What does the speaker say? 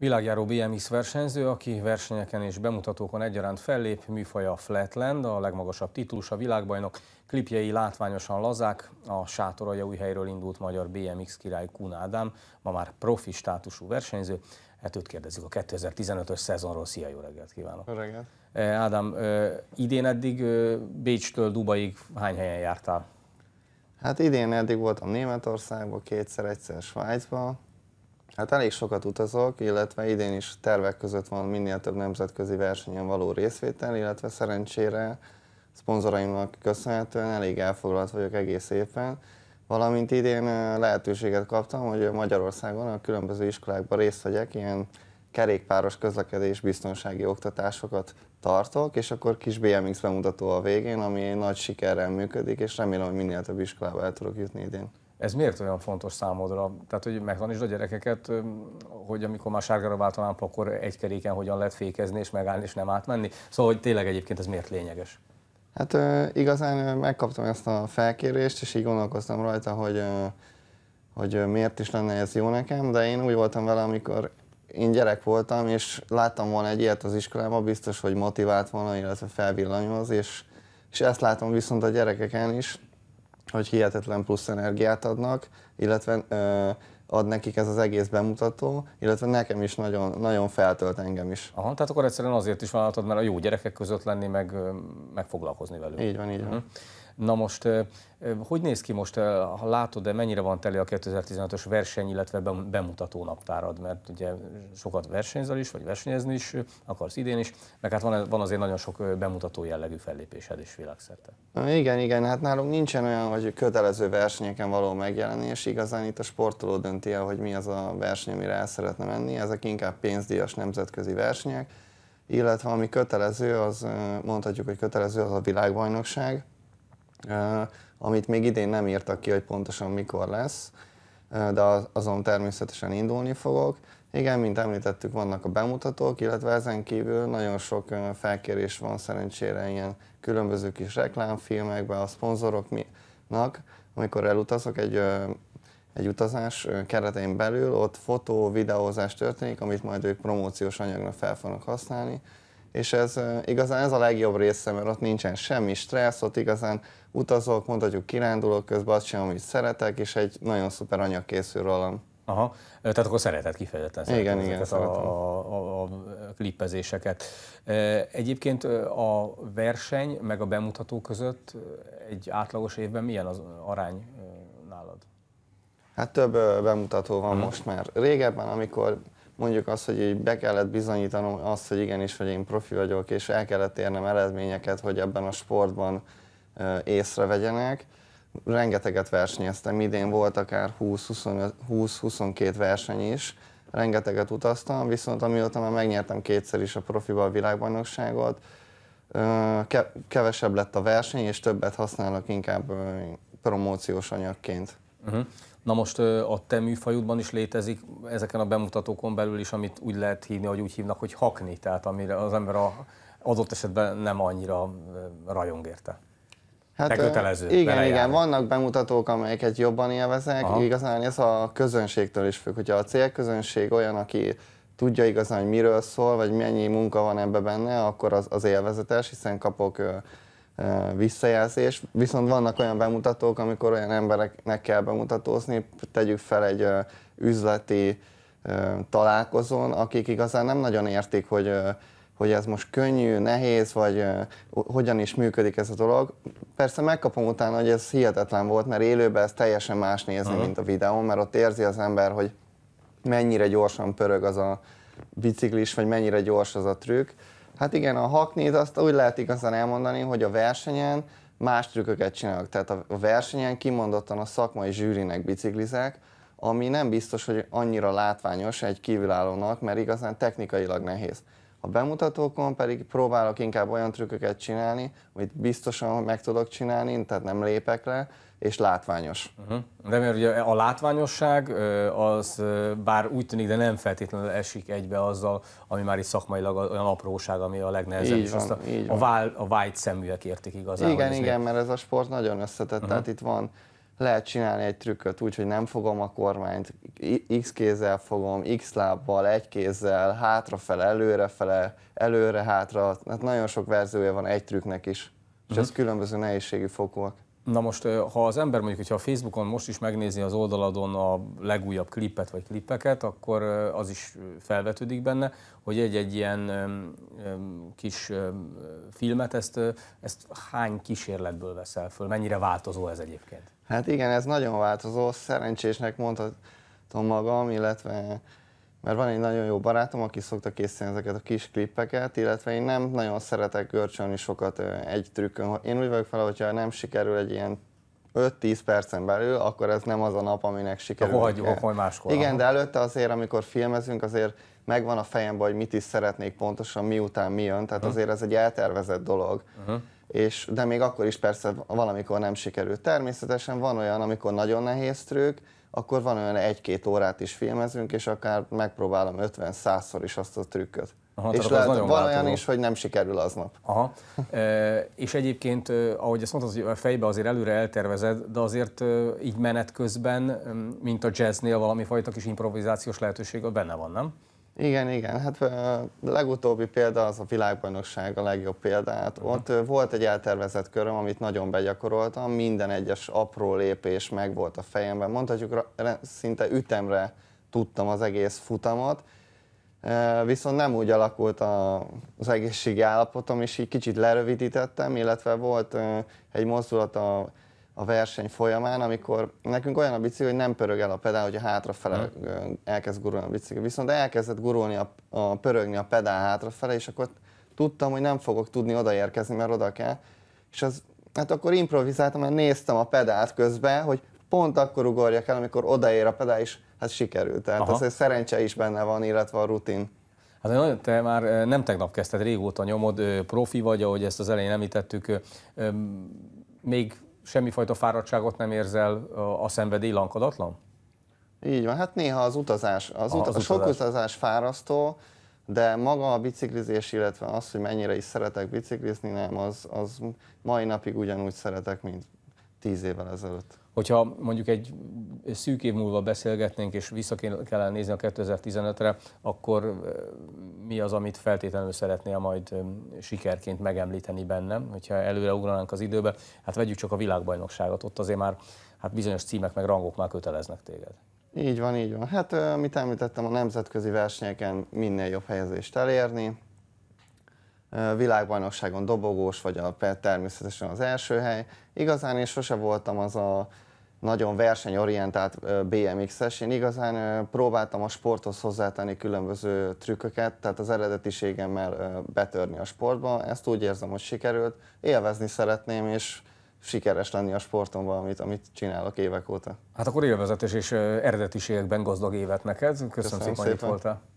Világjáró BMX versenyző, aki versenyeken és bemutatókon egyaránt fellép, műfaja Flatland, a legmagasabb titulus a világbajnok, klipjei látványosan lazák, a új helyről indult magyar BMX király Kun Ádám, ma már profi státusú versenyző. Hát őt kérdezzük a 2015-ös szezonról. Szia, jó reggelt kívánok! Jó reggelt! Eh, Ádám, eh, idén eddig eh, Bécstől Dubaig hány helyen jártál? Hát idén eddig voltam Németországban, kétszer, egyszer Svájcban, Hát elég sokat utazok, illetve idén is tervek között van minél több nemzetközi versenyen való részvétel, illetve szerencsére szponzoraimnak köszönhetően elég elfoglalt vagyok egész évben, valamint idén lehetőséget kaptam, hogy Magyarországon a különböző iskolákban részt vegyek, ilyen kerékpáros közlekedés biztonsági oktatásokat tartok, és akkor kis BMX bemutató a végén, ami egy nagy sikerrel működik, és remélem, hogy minél több iskolába el tudok jutni idén. Ez miért olyan fontos számodra? Tehát, hogy megtanítsd a gyerekeket, hogy amikor már sárgára vált a lámpa, akkor egy keréken hogyan lehet fékezni és megállni és nem átmenni. Szóval, hogy tényleg egyébként ez miért lényeges? Hát igazán megkaptam ezt a felkérést, és így gondolkoztam rajta, hogy, hogy miért is lenne ez jó nekem, de én úgy voltam vele, amikor én gyerek voltam, és láttam volna egy ilyet az iskolában, biztos, hogy motivált volna, illetve felvillanyoz, és, és ezt látom viszont a gyerekeken is, hogy hihetetlen plusz energiát adnak, illetve ö, ad nekik ez az egész bemutató, illetve nekem is nagyon, nagyon feltölt engem is. Aha, tehát akkor egyszerűen azért is vállaltad, mert a jó gyerekek között lenni, meg, meg foglalkozni velük. Így van, így van. Uh-huh. Na most, hogy néz ki most, ha látod, de mennyire van tele a 2015-ös verseny, illetve bemutató naptárad, mert ugye sokat versenyzel is, vagy versenyezni is akarsz idén is, meg hát van, azért nagyon sok bemutató jellegű fellépésed is világszerte. Na Igen, igen, hát nálunk nincsen olyan, hogy kötelező versenyeken való megjelenés, igazán itt a sportoló dönti el, hogy mi az a verseny, amire el szeretne menni, ezek inkább pénzdíjas nemzetközi versenyek, illetve ami kötelező, az mondhatjuk, hogy kötelező, az a világbajnokság, amit még idén nem írtak ki, hogy pontosan mikor lesz, de azon természetesen indulni fogok. Igen, mint említettük, vannak a bemutatók, illetve ezen kívül nagyon sok felkérés van szerencsére ilyen különböző kis reklámfilmekbe, a szponzoroknak, amikor elutazok egy, egy utazás keretein belül, ott fotó, videózás történik, amit majd ők promóciós anyagnak fel fognak használni, és ez igazán ez a legjobb része, mert ott nincsen semmi stressz, ott igazán utazok, mondhatjuk kirándulok közben, azt sem, amit szeretek, és egy nagyon szuper anyag készül rólam. Aha, tehát akkor szereted kifejezetten szeretem igen, igen, a, a, a klippezéseket. Egyébként a verseny meg a bemutató között egy átlagos évben milyen az arány nálad? Hát több bemutató van uh-huh. most már. Régebben, amikor mondjuk az, hogy így be kellett bizonyítanom azt, hogy igenis, hogy én profi vagyok, és el kellett érnem eredményeket, hogy ebben a sportban észrevegyenek. Rengeteget versenyeztem, idén volt akár 20-22 verseny is, rengeteget utaztam, viszont amióta már megnyertem kétszer is a profiba a világbajnokságot, kevesebb lett a verseny, és többet használok inkább promóciós anyagként. Uh-huh. Na most a te műfajudban is létezik ezeken a bemutatókon belül is, amit úgy lehet hívni, hogy úgy hívnak, hogy hakni, tehát amire az ember a, adott esetben nem annyira rajong érte. Hát, kötelező. Igen, belejárni. igen, vannak bemutatók, amelyeket jobban élvezek, Aha. igazán ez a közönségtől is függ. Hogyha a célközönség olyan, aki tudja igazán, hogy miről szól, vagy mennyi munka van ebbe benne, akkor az, az élvezetes, hiszen kapok visszajelzés, viszont vannak olyan bemutatók, amikor olyan embereknek kell bemutatózni, tegyük fel egy üzleti találkozón, akik igazán nem nagyon értik, hogy, hogy ez most könnyű, nehéz, vagy hogyan is működik ez a dolog. Persze megkapom utána, hogy ez hihetetlen volt, mert élőben ez teljesen más nézni, Aha. mint a videón, mert ott érzi az ember, hogy mennyire gyorsan pörög az a biciklis, vagy mennyire gyors az a trükk Hát igen, a haknéz azt úgy lehet igazán elmondani, hogy a versenyen más trükköket csinálok. Tehát a versenyen kimondottan a szakmai zsűrinek biciklizek, ami nem biztos, hogy annyira látványos egy kívülállónak, mert igazán technikailag nehéz. A bemutatókon pedig próbálok inkább olyan trükköket csinálni, amit biztosan meg tudok csinálni, tehát nem lépek le, és látványos. Uh-huh. De mert ugye a látványosság az bár úgy tűnik, de nem feltétlenül esik egybe azzal, ami már is szakmailag olyan apróság, ami a legnehezebb. Így és van, azt a, így a, a vágy szeműek értik igazán. Igen, igen, még... mert ez a sport nagyon összetett, uh-huh. tehát itt van lehet csinálni egy trükköt úgy, hogy nem fogom a kormányt, x kézzel fogom, x lábbal, egy kézzel, hátrafele, előrefele, előre-hátra, hát nagyon sok verziója van egy trükknek is, és uh-huh. ez különböző nehézségű fokúak. Na most, ha az ember mondjuk, hogyha a Facebookon most is megnézi az oldaladon a legújabb klipet vagy klippeket, akkor az is felvetődik benne, hogy egy-egy ilyen kis filmet, ezt, ezt hány kísérletből veszel föl? Mennyire változó ez egyébként? Hát igen, ez nagyon változó. Szerencsésnek mondhatom magam, illetve mert van egy nagyon jó barátom, aki szokta készíteni ezeket a kis klippeket, illetve én nem nagyon szeretek görcsölni sokat egy trükkön. Én úgy vagyok fel, hogyha nem sikerül egy ilyen 5-10 percen belül, akkor ez nem az a nap, aminek sikerül. Akkor hagyjuk, akkor máskor. Igen, de előtte azért, amikor filmezünk, azért megvan a fejemben, hogy mit is szeretnék pontosan, miután mi jön, tehát mhm. azért ez egy eltervezett dolog. Uh-huh. És, de még akkor is persze valamikor nem sikerül. Természetesen van olyan, amikor nagyon nehéz trükk, akkor van olyan egy-két órát is filmezünk, és akár megpróbálom 50-100-szor is azt a trükköt. Aha, és lehet, van változó. olyan is, hogy nem sikerül aznap. Aha. E, és egyébként, ahogy ezt mondtad, hogy fejbe azért előre eltervezed, de azért így menet közben, mint a jazznél valami fajta kis improvizációs lehetőség benne van, nem? Igen, igen. Hát a legutóbbi példa az a világbajnokság a legjobb példát. Uh-huh. Ott volt egy eltervezett köröm, amit nagyon begyakoroltam, minden egyes apró lépés meg volt a fejemben. Mondhatjuk, szinte ütemre tudtam az egész futamot, viszont nem úgy alakult az egészségi állapotom, és így kicsit lerövidítettem, illetve volt egy mozdulat a a verseny folyamán, amikor nekünk olyan a bicikli, hogy nem pörög el a pedál, a hátrafele elkezd gurulni a bicikli, viszont elkezdett gurulni a, a pörögni a pedál hátrafele, és akkor tudtam, hogy nem fogok tudni odaérkezni, mert oda kell. És az, hát akkor improvizáltam, mert néztem a pedált közben, hogy pont akkor ugorjak el, amikor odaér a pedál, és hát sikerült. Tehát Aha. azért szerencse is benne van, illetve a rutin. Hát nagyon, te már nem tegnap kezdted, régóta nyomod, profi vagy, ahogy ezt az elején említettük, még semmifajta fáradtságot nem érzel, a szenvedély lankadatlan? Így van, hát néha az utazás, az, Aha, utazás, az sok utazás. utazás fárasztó, de maga a biciklizés, illetve az, hogy mennyire is szeretek biciklizni, nem, az, az mai napig ugyanúgy szeretek, mint tíz évvel ezelőtt. Hogyha mondjuk egy szűk év múlva beszélgetnénk, és vissza kellene nézni a 2015-re, akkor mi az, amit feltétlenül szeretnél majd sikerként megemlíteni bennem, hogyha előre ugranánk az időbe? Hát vegyük csak a világbajnokságot, ott azért már hát bizonyos címek meg rangok már köteleznek téged. Így van, így van. Hát, amit említettem, a nemzetközi versenyeken minél jobb helyezést elérni. Világbajnokságon dobogós, vagy a, természetesen az első hely. Igazán én sose voltam az a nagyon versenyorientált BMX-es. Én igazán próbáltam a sporthoz hozzátenni különböző trükköket, tehát az eredetiségemmel betörni a sportba. Ezt úgy érzem, hogy sikerült. Élvezni szeretném, és sikeres lenni a sportomban, amit, amit csinálok évek óta. Hát akkor élvezetes és eredetiségekben gazdag évet neked. Köszönöm, Köszönöm szépen, hogy itt voltál.